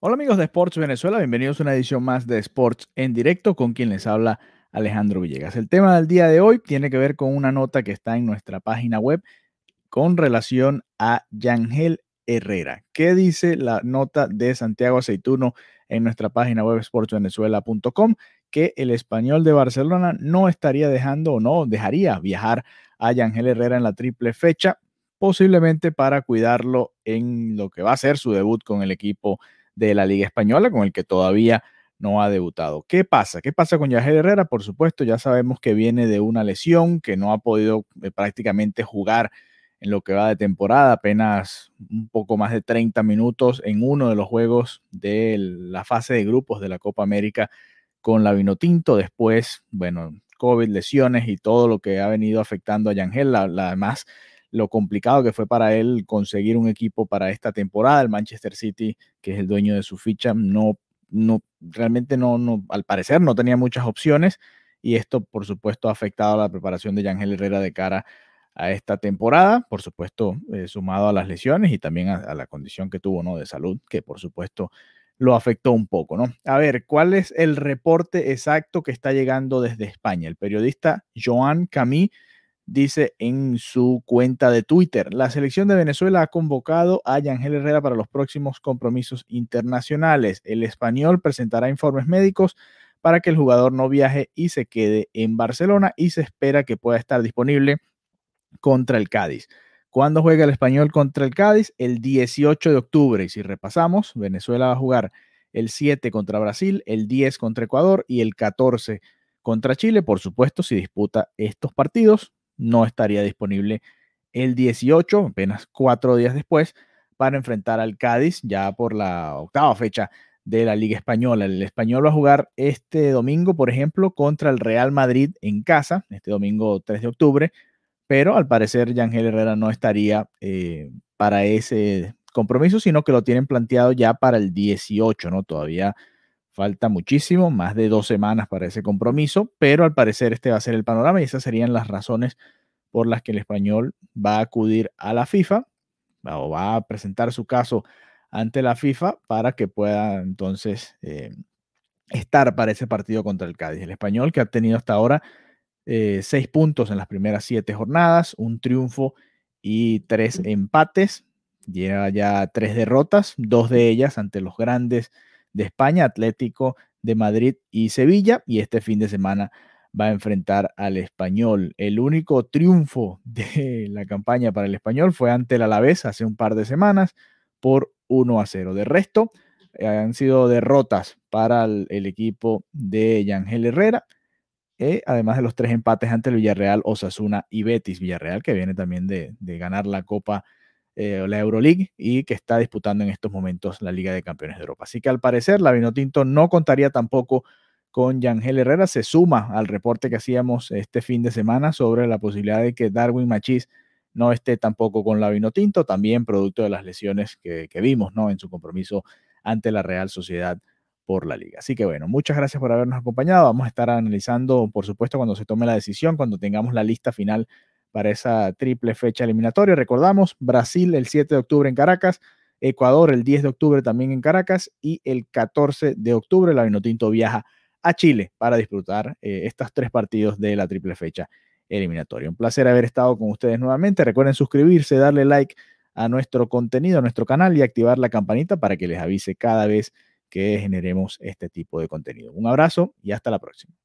Hola amigos de Sports Venezuela, bienvenidos a una edición más de Sports en directo con quien les habla Alejandro Villegas. El tema del día de hoy tiene que ver con una nota que está en nuestra página web con relación a Yangel Herrera. ¿Qué dice la nota de Santiago Aceituno en nuestra página web sportsvenezuela.com? Que el español de Barcelona no estaría dejando o no dejaría viajar a Yangel Herrera en la triple fecha, posiblemente para cuidarlo en lo que va a ser su debut con el equipo de la Liga Española, con el que todavía no ha debutado. ¿Qué pasa? ¿Qué pasa con Yangel Herrera? Por supuesto, ya sabemos que viene de una lesión, que no ha podido eh, prácticamente jugar en lo que va de temporada, apenas un poco más de 30 minutos en uno de los juegos de la fase de grupos de la Copa América con la Vinotinto. Después, bueno, COVID, lesiones y todo lo que ha venido afectando a Yangel. demás lo complicado que fue para él conseguir un equipo para esta temporada. El Manchester City, que es el dueño de su ficha, no, no realmente no, no, al parecer no tenía muchas opciones y esto, por supuesto, ha afectado a la preparación de Yangel Herrera de cara a esta temporada, por supuesto, eh, sumado a las lesiones y también a, a, la condición que tuvo ¿no? de salud, que por supuesto lo afectó un poco, ¿no? A ver, ¿cuál es el reporte exacto que está llegando desde España? El periodista Joan Camí dice en su cuenta de Twitter. La selección de Venezuela ha convocado a Yangel Herrera para los próximos compromisos internacionales. El español presentará informes médicos para que el jugador no viaje y se quede en Barcelona y se espera que pueda estar disponible contra el Cádiz. ¿Cuándo juega el español contra el Cádiz? El 18 de octubre. Y si repasamos, Venezuela va a jugar el 7 contra Brasil, el 10 contra Ecuador y el 14 contra Chile. Por supuesto, si disputa estos partidos, no estaría disponible el 18, apenas cuatro días después, para enfrentar al Cádiz ya por la octava fecha de la Liga Española. El español va a jugar este domingo, por ejemplo, contra el Real Madrid en casa, este domingo 3 de octubre, pero al parecer Yangel Herrera no estaría eh, para ese compromiso, sino que lo tienen planteado ya para el 18, ¿no? Todavía Falta muchísimo, más de dos semanas para ese compromiso, pero al parecer este va a ser el panorama y esas serían las razones por las que el español va a acudir a la FIFA o va a presentar su caso ante la FIFA para que pueda entonces eh, estar para ese partido contra el Cádiz. El español que ha tenido hasta ahora eh, seis puntos en las primeras siete jornadas, un triunfo y tres mm. empates. Lleva ya tres derrotas, dos de ellas ante los grandes de España, Atlético de Madrid y Sevilla. Y este fin de semana va a enfrentar al español. El único triunfo de la campaña para el español fue ante el Alavés hace un par de semanas por 1 a 0. De resto, han sido derrotas para el, equipo de Yangel Herrera, eh, además de los tres empates ante el Villarreal, Osasuna y Betis. Villarreal que viene también de ganar la Copa eh, la Euroleague y que está disputando en estos momentos la Liga de Campeones de Europa. Así que al parecer la Vinotinto no contaría tampoco con Yangel Herrera. Se suma al reporte que hacíamos este fin de semana sobre la posibilidad de que Darwin machis no esté tampoco con la Vinotinto, también producto de las lesiones que, vimos ¿no? en su compromiso ante la Real Sociedad por la liga. Así que bueno, muchas gracias por habernos acompañado. Vamos a estar analizando, por supuesto, cuando se tome la decisión, cuando tengamos la lista final para esa triple fecha eliminatoria. Recordamos, Brasil el 7 de octubre en Caracas, Ecuador el 10 de octubre también en Caracas y el 14 de octubre la Vinotinto viaja a Chile para disfrutar eh, estos tres partidos de la triple fecha eliminatoria. Un placer haber estado con ustedes nuevamente. Recuerden suscribirse, darle like a nuestro contenido, a nuestro canal y activar la campanita para que les avise cada vez que generemos este tipo de contenido. Un abrazo y hasta la próxima.